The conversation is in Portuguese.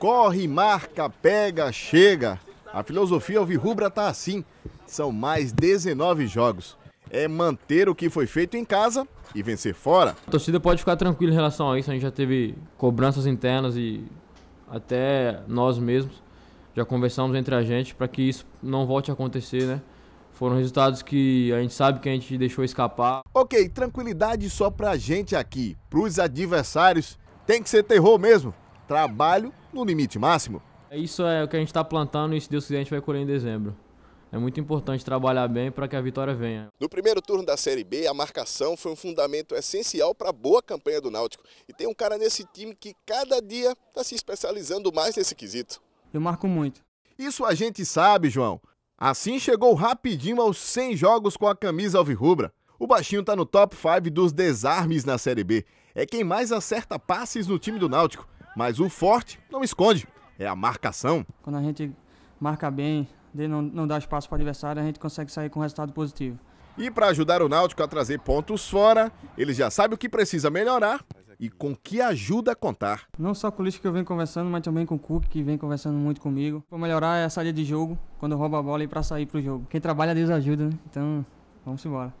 Corre, marca, pega, chega. A filosofia alvirrubra está assim. São mais 19 jogos. É manter o que foi feito em casa e vencer fora. A torcida pode ficar tranquila em relação a isso. A gente já teve cobranças internas e até nós mesmos já conversamos entre a gente para que isso não volte a acontecer, né? Foram resultados que a gente sabe que a gente deixou escapar. Ok, tranquilidade só pra gente aqui. Pros adversários, tem que ser terror mesmo. Trabalho no limite máximo. É isso é o que a gente está plantando e se Deus quiser a gente vai colher em dezembro. É muito importante trabalhar bem para que a vitória venha. No primeiro turno da Série B, a marcação foi um fundamento essencial para a boa campanha do Náutico. E tem um cara nesse time que cada dia está se especializando mais nesse quesito. Eu marco muito. Isso a gente sabe, João. Assim chegou rapidinho aos 100 jogos com a camisa alvirrubra. O baixinho está no top 5 dos desarmes na Série B. É quem mais acerta passes no time do Náutico. Mas o forte não esconde, é a marcação. Quando a gente marca bem, não, dá espaço para o adversário, a gente consegue sair com um resultado positivo. E para ajudar o Náutico a trazer pontos fora, ele já sabe o que precisa melhorar e com que ajuda a contar. Não só com o Lixo que eu venho conversando, mas também com o Cook, que vem conversando muito comigo. Para melhorar é a saída de jogo, quando rouba a bola e para sair para o jogo. Quem trabalha, Deus ajuda, né? Então, vamos embora.